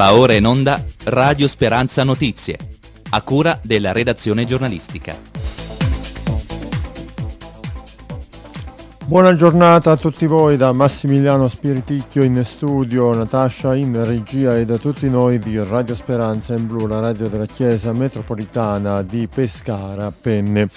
Va ora in onda Radio Speranza Notizie, a cura della redazione giornalistica. Buona giornata a tutti voi da Massimiliano Spiriticchio in studio, Natascia in regia e da tutti noi di Radio Speranza in Blu, la radio della Chiesa Metropolitana di Pescara Penne.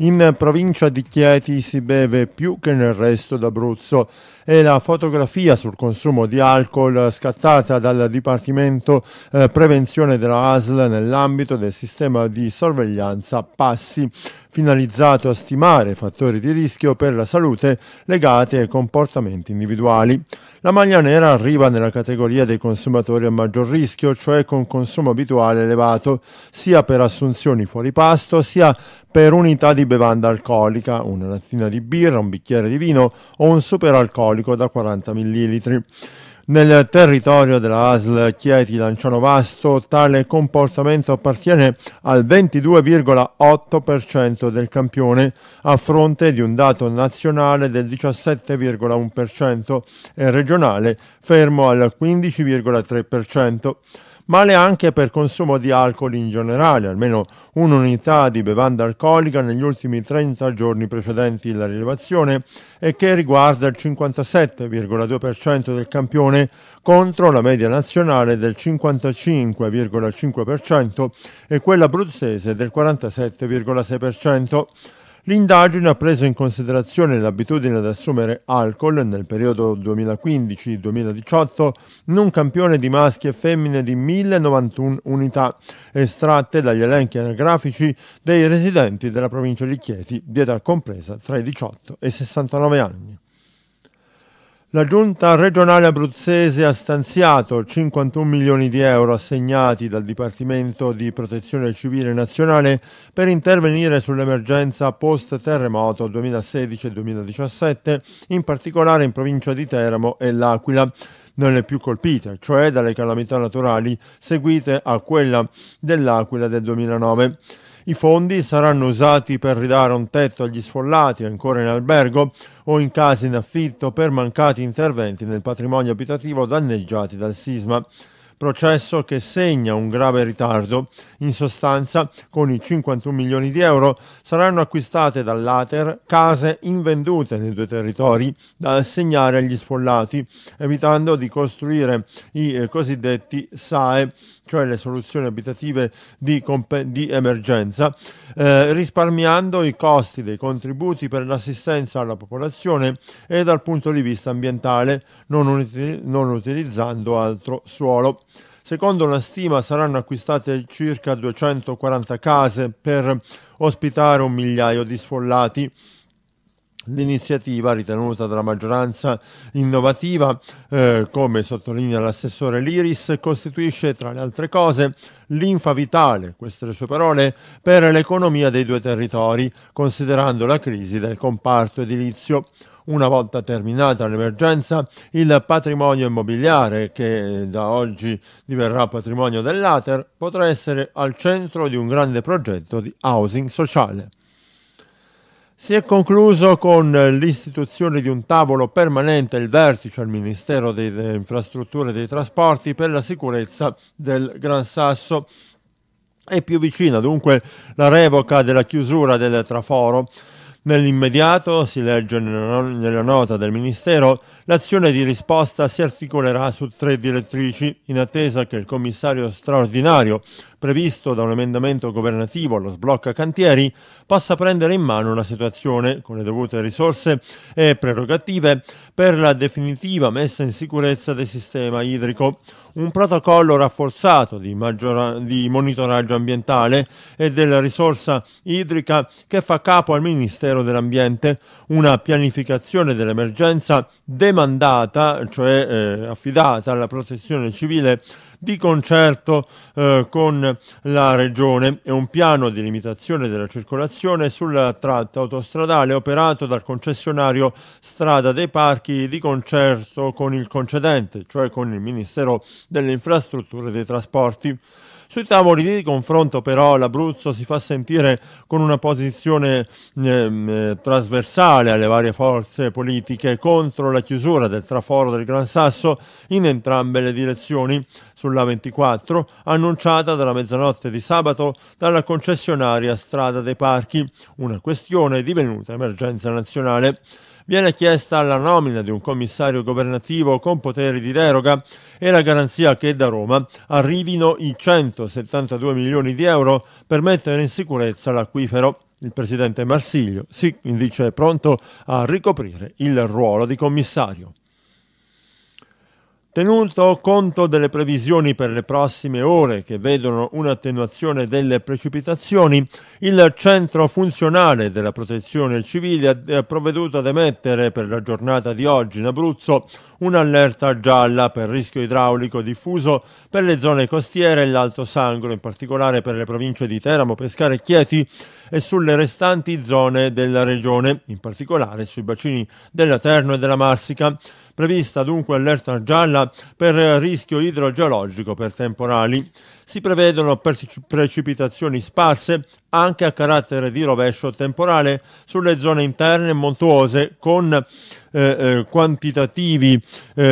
In provincia di Chieti si beve più che nel resto d'Abruzzo e la fotografia sul consumo di alcol scattata dal Dipartimento eh, Prevenzione della ASL nell'ambito del sistema di sorveglianza Passi, finalizzato a stimare fattori di rischio per la salute legati ai comportamenti individuali. La maglia nera arriva nella categoria dei consumatori a maggior rischio, cioè con consumo abituale elevato, sia per assunzioni fuori pasto, sia per unità di bevanda alcolica, una lattina di birra, un bicchiere di vino o un superalcolico alcolico da 40 ml. Nel territorio della ASL Chieti Lancianovasto tale comportamento appartiene al 22,8% del campione a fronte di un dato nazionale del 17,1% e regionale fermo al 15,3% male anche per consumo di alcol in generale, almeno un'unità di bevanda alcolica negli ultimi 30 giorni precedenti la rilevazione e che riguarda il 57,2% del campione contro la media nazionale del 55,5% e quella abruzzese del 47,6%. L'indagine ha preso in considerazione l'abitudine ad assumere alcol nel periodo 2015-2018 in un campione di maschi e femmine di 1091 unità estratte dagli elenchi anagrafici dei residenti della provincia di Chieti di età compresa tra i 18 e i 69 anni. La giunta regionale abruzzese ha stanziato 51 milioni di euro assegnati dal Dipartimento di Protezione Civile Nazionale per intervenire sull'emergenza post-terremoto 2016-2017, in particolare in provincia di Teramo e L'Aquila nelle più colpite, cioè dalle calamità naturali seguite a quella dell'Aquila del 2009. I fondi saranno usati per ridare un tetto agli sfollati ancora in albergo o in case in affitto per mancati interventi nel patrimonio abitativo danneggiati dal sisma processo che segna un grave ritardo. In sostanza, con i 51 milioni di euro saranno acquistate dall'Ater case invendute nei due territori da assegnare agli sfollati, evitando di costruire i eh, cosiddetti SAE cioè le soluzioni abitative di, di emergenza, eh, risparmiando i costi dei contributi per l'assistenza alla popolazione e dal punto di vista ambientale, non, uti non utilizzando altro suolo. Secondo una stima saranno acquistate circa 240 case per ospitare un migliaio di sfollati. L'iniziativa, ritenuta dalla maggioranza innovativa, eh, come sottolinea l'assessore Liris, costituisce tra le altre cose linfa vitale, queste le sue parole, per l'economia dei due territori, considerando la crisi del comparto edilizio. Una volta terminata l'emergenza, il patrimonio immobiliare, che da oggi diverrà patrimonio dell'Ater, potrà essere al centro di un grande progetto di housing sociale. Si è concluso con l'istituzione di un tavolo permanente, il vertice al Ministero delle Infrastrutture e dei Trasporti per la sicurezza del Gran Sasso. È più vicina dunque la revoca della chiusura del traforo. Nell'immediato, si legge nella nota del Ministero, l'azione di risposta si articolerà su tre direttrici, in attesa che il commissario straordinario previsto da un emendamento governativo allo sblocca cantieri, possa prendere in mano la situazione con le dovute risorse e prerogative per la definitiva messa in sicurezza del sistema idrico, un protocollo rafforzato di, maggior... di monitoraggio ambientale e della risorsa idrica che fa capo al Ministero dell'Ambiente, una pianificazione dell'emergenza demandata, cioè eh, affidata alla protezione civile di concerto eh, con la Regione e un piano di limitazione della circolazione sulla tratta autostradale operato dal concessionario Strada dei Parchi di concerto con il concedente, cioè con il Ministero delle Infrastrutture e dei Trasporti. Sui tavoli di confronto però l'Abruzzo si fa sentire con una posizione ehm, eh, trasversale alle varie forze politiche contro la chiusura del traforo del Gran Sasso in entrambe le direzioni sulla 24 annunciata dalla mezzanotte di sabato dalla concessionaria Strada dei Parchi, una questione divenuta emergenza nazionale viene chiesta la nomina di un commissario governativo con poteri di deroga e la garanzia che da Roma arrivino i 172 milioni di euro per mettere in sicurezza l'acquifero. Il presidente Marsiglio si dice pronto a ricoprire il ruolo di commissario. Tenuto conto delle previsioni per le prossime ore che vedono un'attenuazione delle precipitazioni, il centro funzionale della protezione civile ha eh, provveduto ad emettere per la giornata di oggi in Abruzzo un'allerta gialla per rischio idraulico diffuso per le zone costiere e l'Alto Sangro, in particolare per le province di Teramo, Pescara e Chieti e sulle restanti zone della regione, in particolare sui bacini della Terno e della Marsica. Prevista dunque allerta gialla per rischio idrogeologico per temporali si prevedono precipitazioni sparse anche a carattere di rovescio temporale sulle zone interne montuose con eh, eh quantitativi eh,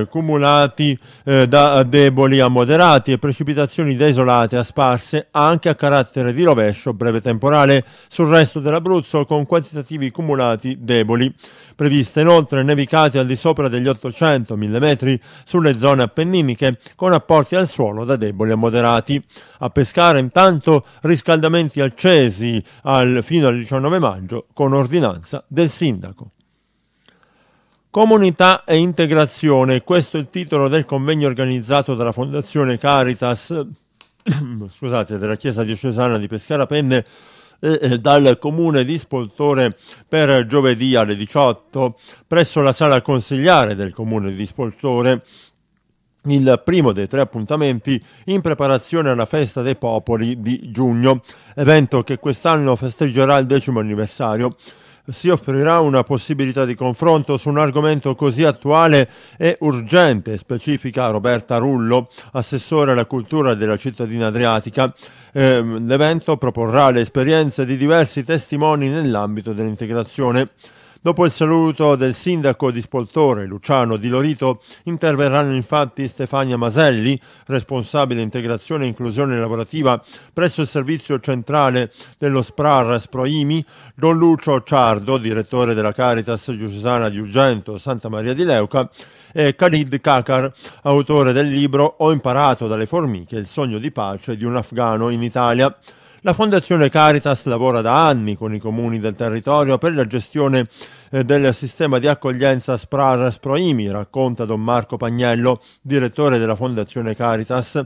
eh cumulati eh, da deboli a moderati e precipitazioni desolate a sparse anche a carattere di rovescio breve temporale sul resto dell'Abruzzo con quantitativi cumulati deboli Previste inoltre nevicate al di sopra degli 800 mm sulle zone appenniniche con apporti al suolo da deboli a moderati. A pescare intanto riscaldamenti accesi al, fino al 19 maggio con ordinanza del sindaco. Comunità e integrazione, questo è il titolo del convegno organizzato dalla Fondazione Caritas, scusate, della Chiesa diocesana di Pescara Penne eh, dal comune di Spoltore per giovedì alle 18 presso la sala consigliare del comune di Spoltore il primo dei tre appuntamenti in preparazione alla Festa dei Popoli di giugno, evento che quest'anno festeggerà il decimo anniversario si offrirà una possibilità di confronto su un argomento così attuale e urgente, specifica Roberta Rullo, assessore alla cultura della cittadina adriatica. Eh, l'evento proporrà le esperienze di diversi testimoni nell'ambito dell'integrazione. Dopo il saluto del sindaco di Spoltore, Luciano Di Lorito, interverranno infatti Stefania Maselli, responsabile integrazione e inclusione lavorativa presso il servizio centrale dello SPRAR Sproimi, Don Lucio Ciardo, direttore della Caritas Diocesana di Ugento, Santa Maria di Leuca, e Khalid Kakar, autore del libro Ho imparato dalle formiche il sogno di pace di un afgano in Italia. La Fondazione Caritas lavora da anni con i comuni del territorio per la gestione eh, del sistema di accoglienza SPRAR Sproimi, racconta Don Marco Pagnello, direttore della Fondazione Caritas.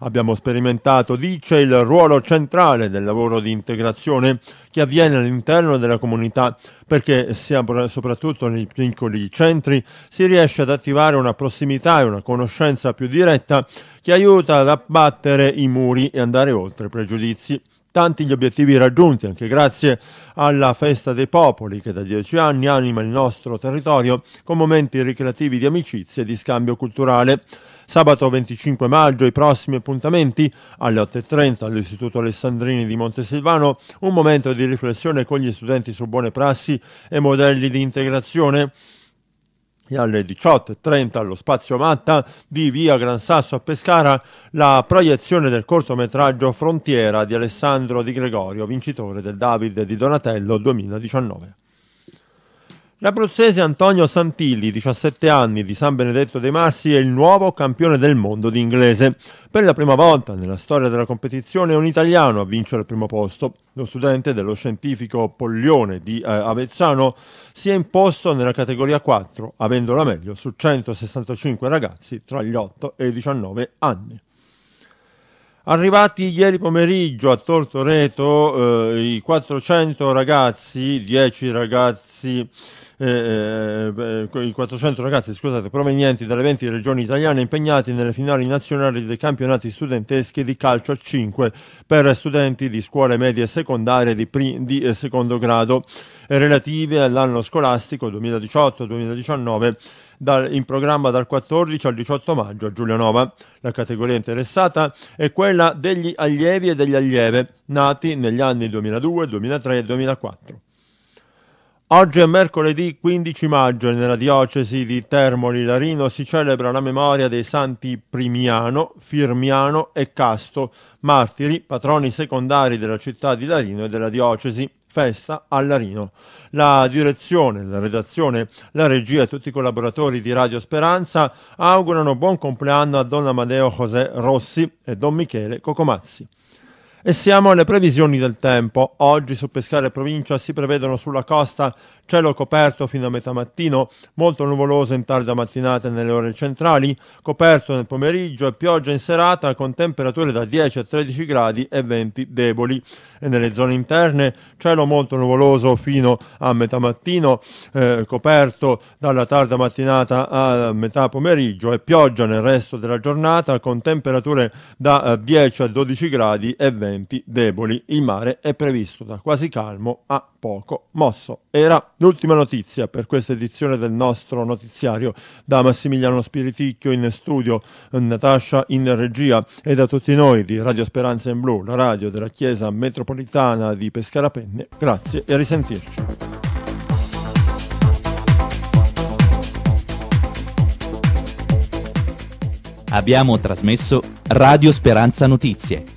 Abbiamo sperimentato, dice, il ruolo centrale del lavoro di integrazione che avviene all'interno della comunità, perché soprattutto nei piccoli centri si riesce ad attivare una prossimità e una conoscenza più diretta che aiuta ad abbattere i muri e andare oltre i pregiudizi tanti gli obiettivi raggiunti anche grazie alla Festa dei Popoli che da dieci anni anima il nostro territorio con momenti ricreativi di amicizia e di scambio culturale. Sabato 25 maggio i prossimi appuntamenti alle 8.30 all'Istituto Alessandrini di Montesilvano, un momento di riflessione con gli studenti su buone prassi e modelli di integrazione e alle 18.30 allo Spazio Matta di Via Gran Sasso a Pescara la proiezione del cortometraggio Frontiera di Alessandro Di Gregorio, vincitore del David di Donatello 2019. L'abruzzese Antonio Santilli, 17 anni, di San Benedetto dei Marsi, è il nuovo campione del mondo di inglese. Per la prima volta nella storia della competizione è un italiano a vincere il primo posto. Lo studente dello scientifico Pollione di eh, Avezzano si è imposto nella categoria 4, avendo la meglio su 165 ragazzi tra gli 8 e i 19 anni. Arrivati ieri pomeriggio a Tortoreto, eh, i 400 ragazzi, 10 ragazzi eh, eh i 400 ragazzi scusate, provenienti dalle 20 regioni italiane impegnati nelle finali nazionali dei campionati studenteschi di calcio a 5 per studenti di scuole medie e secondarie di, pri- di eh, secondo grado eh, relative all'anno scolastico 2018-2019 dal, in programma dal 14 al 18 maggio a Giulianova. La categoria interessata è quella degli allievi e degli allieve nati negli anni 2002, 2003 e 2004. Oggi è mercoledì 15 maggio e nella diocesi di Termoli Larino si celebra la memoria dei santi Primiano, Firmiano e Casto, martiri, patroni secondari della città di Larino e della diocesi. Festa a Larino. La direzione, la redazione, la regia e tutti i collaboratori di Radio Speranza augurano buon compleanno a Don Amadeo José Rossi e Don Michele Cocomazzi. E siamo alle previsioni del tempo. Oggi su Pescare provincia si prevedono sulla costa cielo coperto fino a metà mattino, molto nuvoloso in tarda mattinata nelle ore centrali, coperto nel pomeriggio e pioggia in serata con temperature da 10 a 13 gradi e venti deboli. E nelle zone interne cielo molto nuvoloso fino a metà mattino, eh, coperto dalla tarda mattinata a metà pomeriggio e pioggia nel resto della giornata con temperature da 10 eh, a 12 gradi e venti correnti deboli. Il mare è previsto da quasi calmo a poco mosso. Era l'ultima notizia per questa edizione del nostro notiziario da Massimiliano Spiriticchio in studio, Natascia in regia e da tutti noi di Radio Speranza in Blu, la radio della Chiesa Metropolitana di Pescarapenne. Grazie e a risentirci. Abbiamo trasmesso Radio Speranza Notizie